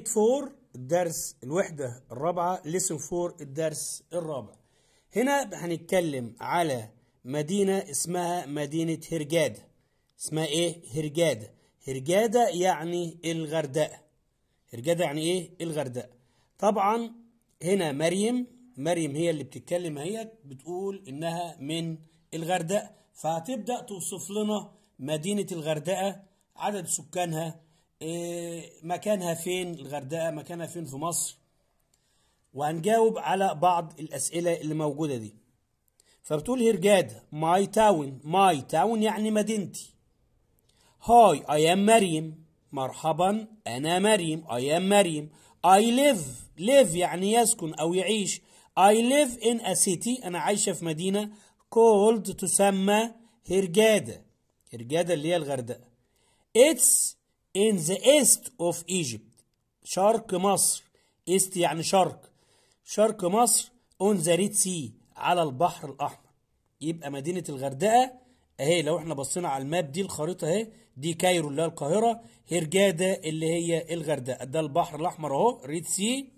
يونت 4 الدرس الوحدة الرابعة ليسون 4 الدرس الرابع هنا هنتكلم على مدينة اسمها مدينة هرجادة اسمها ايه هرجادة هرجادة يعني الغردقة هرجادة يعني ايه الغردقة طبعا هنا مريم مريم هي اللي بتتكلم هي بتقول انها من الغردقة فهتبدأ توصف لنا مدينة الغردقة عدد سكانها إيه، مكانها فين الغردقة مكانها فين في مصر وهنجاوب على بعض الأسئلة اللي موجودة دي فبتقول هرجاد ماي تاون ماي تاون يعني مدينتي هاي اي ام مريم مرحبا انا مريم اي ام مريم اي ليف ليف يعني يسكن او يعيش اي ليف ان ا سيتي انا عايشه في مدينه كولد تسمى هرجاده هرجاده اللي هي الغردقه اتس in the east of Egypt شرق مصر east يعني شرق شرق مصر on the red sea على البحر الأحمر يبقى مدينة الغردقة اهي لو احنا بصينا على الماب دي الخريطة اهي دي كايرو اللي هي القاهرة هرجادة اللي هي الغردقة ده البحر الأحمر اهو ريد سي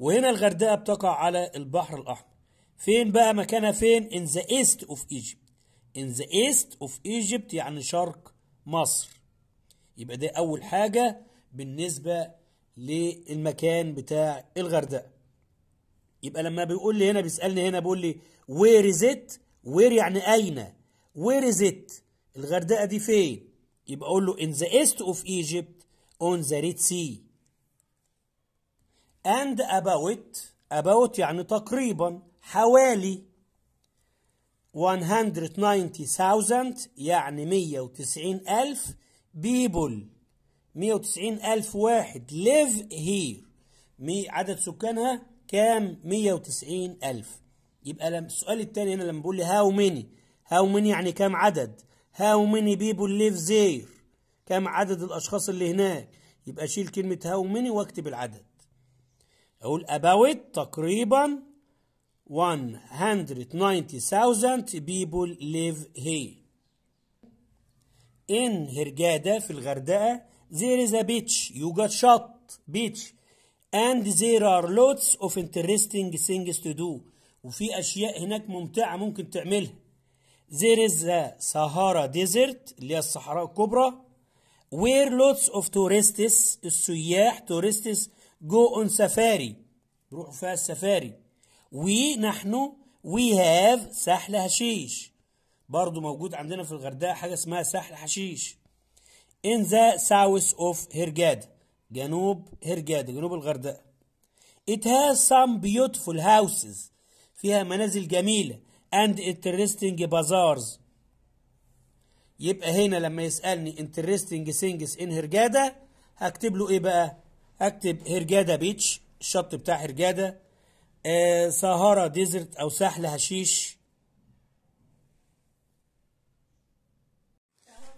وهنا الغردقة بتقع على البحر الأحمر فين بقى مكانها فين in the east of Egypt in the east of Egypt يعني شرق مصر يبقى ده أول حاجة بالنسبة للمكان بتاع الغردقة يبقى لما بيقول لي هنا بيسألني هنا بيقول لي وير از ات وير يعني أين وير از ات الغردقة دي فين يبقى أقول له in the east of Egypt on the Red Sea and about about يعني تقريبا حوالي 190,000 يعني 190,000 بيبل 190 ألف واحد ليف هير عدد سكانها كام 190 ألف يبقى السؤال التاني هنا لما بقول لي هاو ميني هاو ميني يعني كام عدد هاو ميني بيبل ليف زير كام عدد الأشخاص اللي هناك يبقى شيل كلمة هاو ميني واكتب العدد أقول أباوت تقريبا 190,000 people live here In Hurghada في الغردقة there is a beach يوجد شط beach and there are lots of interesting things to do وفي أشياء هناك ممتعة ممكن تعملها there is a Sahara desert اللي هي الصحراء الكبرى where lots of tourists السياح tourists go on safari بروحوا فيها السفاري ونحن we have سهل هشيش برضو موجود عندنا في الغردقة حاجة اسمها سحل حشيش in the south of هرجاد جنوب هرجاد جنوب الغردقة it has some beautiful houses فيها منازل جميلة and interesting bazaars يبقى هنا لما يسألني interesting things in هرجادة هكتب له ايه بقى هكتب هرجادة بيتش الشط بتاع هرجادة سهارة ديزرت او ساحل هشيش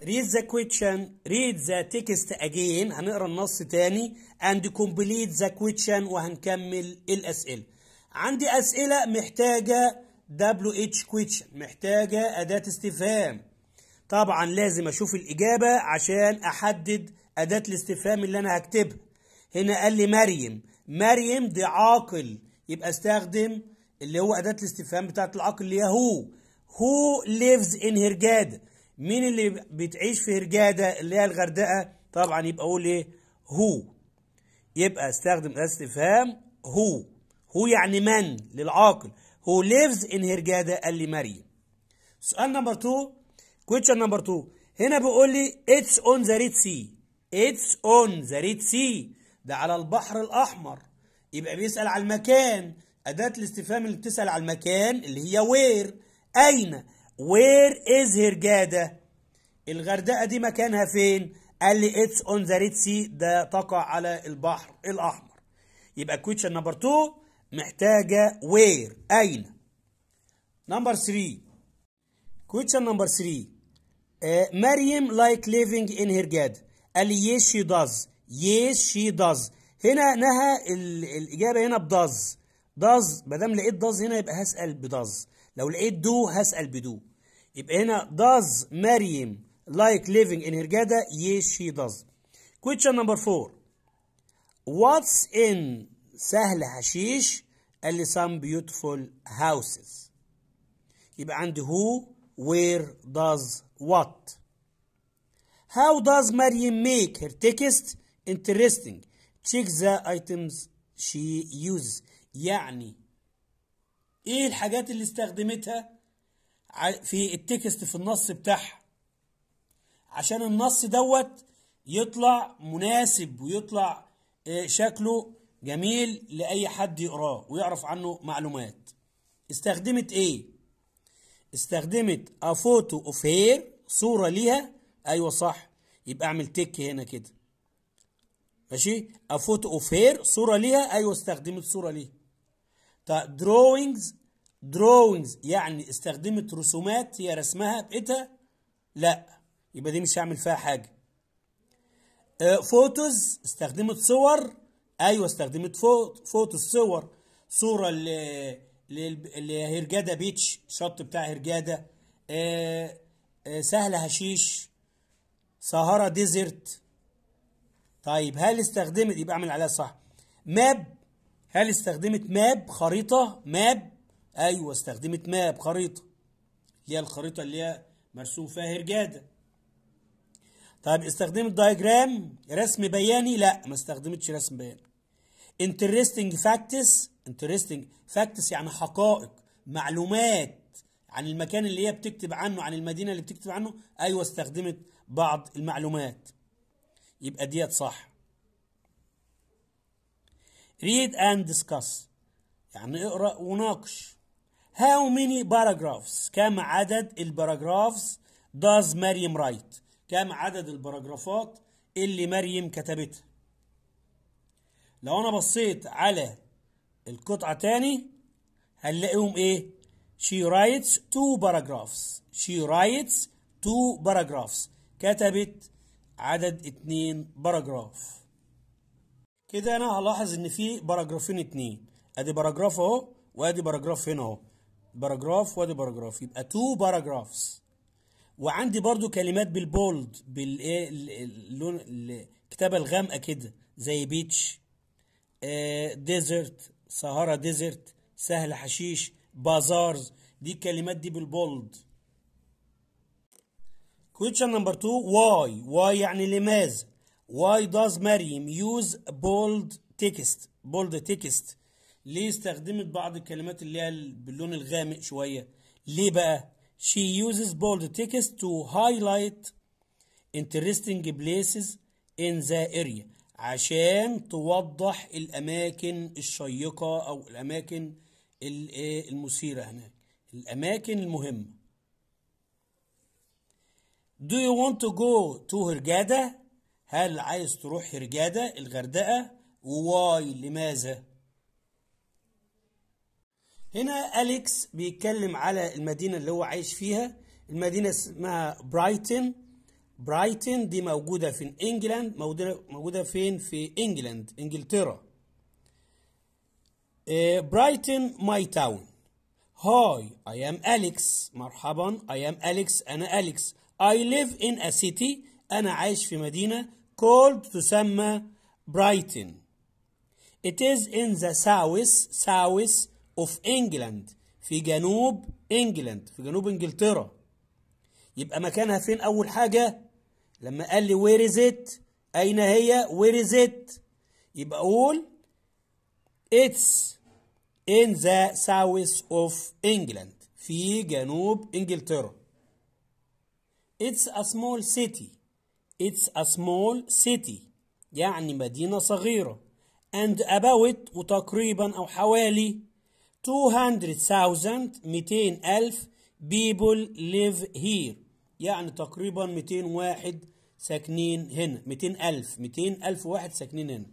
read the question read the text again هنقرا النص تاني and complete the question وهنكمل الأسئلة عندي أسئلة محتاجة WH question محتاجة أداة استفهام طبعا لازم أشوف الإجابة عشان أحدد أداة الاستفهام اللي أنا هكتبها هنا قال لي مريم مريم دي عاقل يبقى استخدم اللي هو أداة الاستفهام بتاعة العقل اللي هي هو هو ليفز ان هير جاده مين اللي بتعيش في هرجاده اللي هي الغردقه طبعا يبقى اقول ايه هو يبقى استخدم اداه استفهام هو هو يعني من للعاقل هو ليفز ان هرجاده قال لي مريم سؤال نمبر 2 كويتشن نمبر 2 هنا بيقول لي اتس اون ذا ريد سي اتس اون ذا ريد سي ده على البحر الاحمر يبقى بيسال على المكان اداه الاستفهام اللي بتسال على المكان اللي هي وير اين وير از هرجاده الغردقه دي مكانها فين قال لي اتس اون ذا ريد سي ده تقع على البحر الاحمر يبقى كويتشن نمبر 2 محتاجه وير اين نمبر 3 كويتشن نمبر 3 مريم لايك ليفينج ان هرجاده قال لي يس شي داز يس شي داز هنا نهى الاجابه هنا بداز داز ما دام لقيت داز هنا يبقى هسال بداز لو لقيت دو هسأل بدو يبقى هنا does مريم like living in her gada yes she does question number four what's in سهل حشيش قال لي some beautiful houses يبقى عندي who where does what how does مريم make her text interesting check the items she uses يعني ايه الحاجات اللي استخدمتها في التكست في النص بتاعها عشان النص دوت يطلع مناسب ويطلع آه، شكله جميل لأي حد يقراه ويعرف عنه معلومات استخدمت ايه استخدمت افوتو اوف هير صورة ليها ايوه صح يبقى اعمل تك هنا كده ماشي افوتو اوف هير صورة ليها ايوه استخدمت صورة ليها طيب دروينجز دروينجز يعني استخدمت رسومات هي رسمها بقيتها لا يبقى دي مش هعمل فيها حاجه فوتوز آه، استخدمت صور ايوه استخدمت فوتوز صور صوره لهرجاده بيتش شط بتاع هرجاده سهلة آه، آه، سهل هشيش سهره ديزرت طيب هل استخدمت يبقى اعمل عليها صح ماب هل استخدمت ماب خريطة ماب أيوة استخدمت ماب خريطة اللي هي الخريطة اللي هي مرسوم فيها هرجادة طيب استخدمت دايجرام رسم بياني لا ما استخدمتش رسم بياني انترستنج فاكتس انترستنج فاكتس يعني حقائق معلومات عن المكان اللي هي بتكتب عنه عن المدينة اللي بتكتب عنه أيوة استخدمت بعض المعلومات يبقى ديت صح read and discuss يعني اقرأ وناقش how many paragraphs كم عدد الباراجرافز does مريم write كم عدد الباراجرافات اللي مريم كتبتها لو انا بصيت على القطعة تاني هنلاقيهم ايه she writes two paragraphs she writes two paragraphs كتبت عدد اتنين باراجراف كده انا هلاحظ ان في باراجرافين اتنين ادي باراجراف اهو وادي باراجراف هنا اهو باراجراف وادي باراجراف يبقى تو باراجرافز وعندي برضو كلمات بالبولد بالايه اللون الكتابه الغامقه كده زي بيتش ديزرت سهره ديزرت سهل حشيش بازارز دي الكلمات دي بالبولد كويتشن نمبر 2 واي واي يعني لماذا Why does Mariam use bold text bold text ليه استخدمت بعض الكلمات اللي هي باللون الغامق شوية ليه بقى she uses bold text to highlight interesting places in the area عشان توضح الأماكن الشيقة أو الأماكن المثيرة هناك الأماكن المهمة Do you want to go to Hurghada? هل عايز تروح رجادة الغردقة وواي لماذا هنا أليكس بيتكلم على المدينة اللي هو عايش فيها المدينة اسمها برايتن برايتن دي موجودة في انجلاند موجودة فين في انجلاند انجلترا آه، برايتن ماي تاون هاي اي ام اليكس مرحبا اي ام اليكس انا اليكس اي ليف ان ا سيتي أنا عايش في مدينة called تسمى برايتن It is in the south south of England في جنوب إنجلاند في جنوب إنجلترا يبقى مكانها فين أول حاجة لما قال لي where is it أين هي where is it يبقى أقول it's in the south of England في جنوب إنجلترا It's a small city It's a small city يعني مدينة صغيرة and about وتقريبا أو حوالي 200,000 200,000 ألف people live here يعني تقريبا 200 واحد ساكنين هنا 200 ألف 200 ألف واحد ساكنين هنا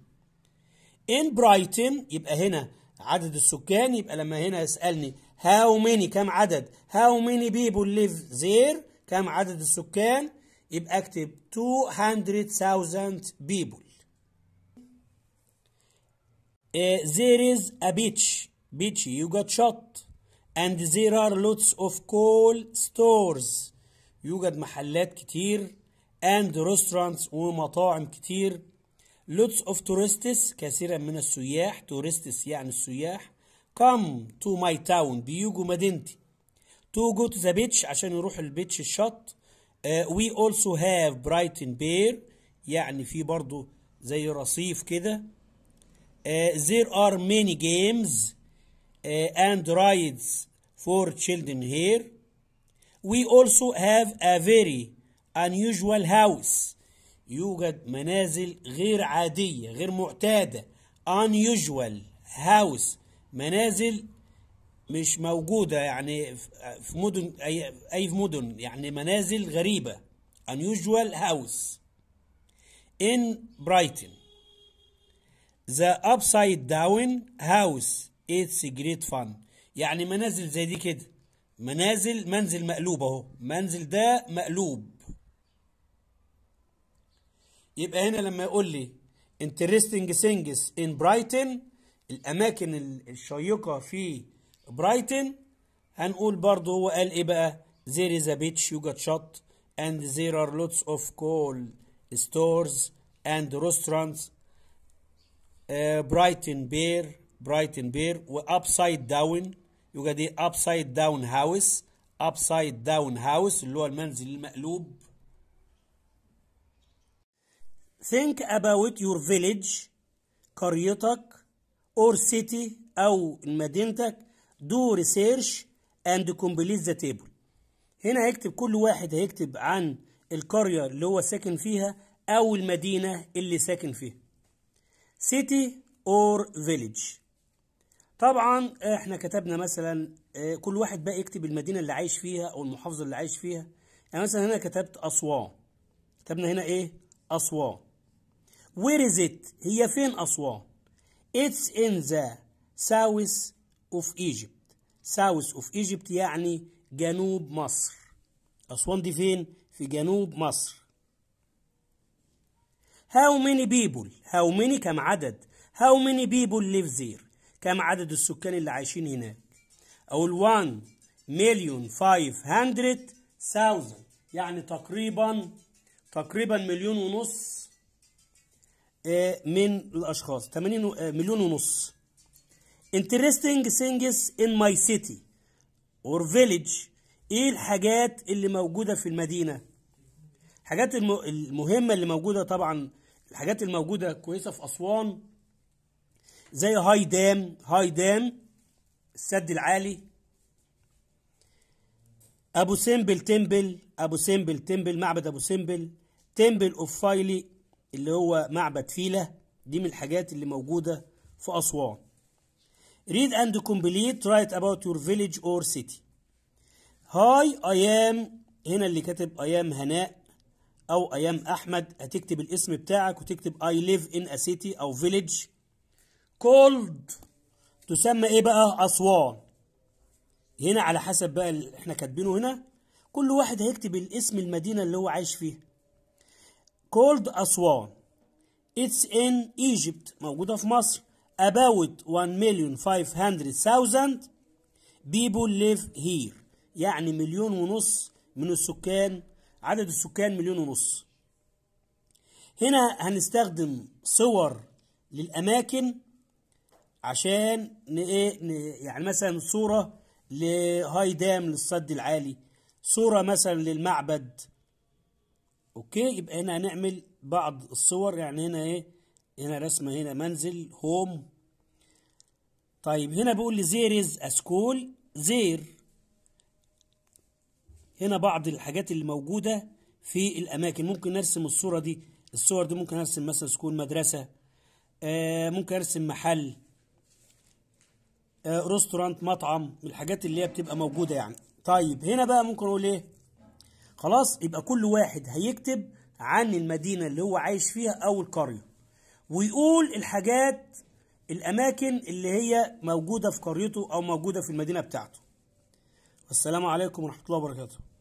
in Brighton يبقى هنا عدد السكان يبقى لما هنا يسألني how many كم عدد how many people live there كم عدد السكان يبقى اكتب 200,000 people there is a beach beach you got shot and there are lots of coal stores يوجد محلات كتير and restaurants ومطاعم كتير lots of tourists كثيرا من السياح tourists يعني السياح come to my town بيجوا مدينتي to go to the beach عشان يروحوا البيتش الشط Uh, we also have Brighton Bear يعني في برضو زي رصيف كده uh, there are many games uh, and rides for children here we also have a very unusual house يوجد منازل غير عادية غير معتادة unusual house منازل مش موجودة يعني في مدن أي, أي في مدن يعني منازل غريبة unusual house in Brighton the upside down house it's great fun يعني منازل زي دي كده منازل منزل مقلوب اهو منزل ده مقلوب يبقى هنا لما يقول لي interesting things in Brighton الأماكن الشيقة في برايتن هنقول برضه هو قال ايه بقى there is a beach you got shot and there are lots of coal stores and restaurants برايتن بير برايتن بير وابسايد داون يوجد ايه ابسايد داون هاوس ابسايد داون هاوس اللي هو المنزل المقلوب think about your village قريتك or city او مدينتك دو ريسيرش اند كومبليت ذا تيبل هنا هيكتب كل واحد هيكتب عن القرية اللي هو ساكن فيها أو المدينة اللي ساكن فيها سيتي أور فيليج طبعا احنا كتبنا مثلا آه، كل واحد بقى يكتب المدينة اللي عايش فيها أو المحافظة اللي عايش فيها يعني مثلا هنا كتبت أسوان كتبنا هنا إيه أسوان وير از إت هي فين أسوان اتس ان ذا ساوث اوف ايجيبت ساوث اوف ايجيبت يعني جنوب مصر أسوان دي فين في جنوب مصر how many people how many كم عدد how many people live there كم عدد السكان اللي عايشين هناك أقول 1 مليون 500 يعني تقريبا تقريبا مليون ونص آه، من الأشخاص 80 آه، مليون ونص interesting things in my city or village ايه الحاجات اللي موجودة في المدينة الحاجات المهمة اللي موجودة طبعا الحاجات الموجودة كويسة في أسوان زي هاي دام هاي دام السد العالي أبو سمبل تمبل أبو سمبل تمبل معبد أبو سمبل تمبل أوف فايلي اللي هو معبد فيلة دي من الحاجات اللي موجودة في أسوان Read and complete write about your village or city. هاي أيام هنا اللي كاتب أيام هناء أو أيام أحمد هتكتب الاسم بتاعك وتكتب I live in a city أو village called تسمى إيه بقى أسوان هنا على حسب بقى اللي إحنا كاتبينه هنا كل واحد هيكتب الاسم المدينة اللي هو عايش فيها called أسوان It's in Egypt موجودة في مصر about one million thousand people live here يعني مليون ونص من السكان عدد السكان مليون ونص هنا هنستخدم صور للأماكن عشان إيه، يعني مثلا صورة لهاي دام للصد العالي صورة مثلا للمعبد أوكي يبقى هنا هنعمل بعض الصور يعني هنا إيه هنا رسمة هنا منزل هوم طيب هنا بيقول لي زير از اسكول زير هنا بعض الحاجات اللي موجودة في الأماكن ممكن نرسم الصورة دي الصور دي ممكن أرسم مثلا سكول مدرسة آه ممكن أرسم محل آه ريستورانت مطعم الحاجات اللي هي بتبقى موجودة يعني طيب هنا بقى ممكن أقول إيه خلاص يبقى كل واحد هيكتب عن المدينة اللي هو عايش فيها أو القرية ويقول الحاجات الأماكن اللي هي موجودة في قريته أو موجودة في المدينة بتاعته السلام عليكم ورحمة الله وبركاته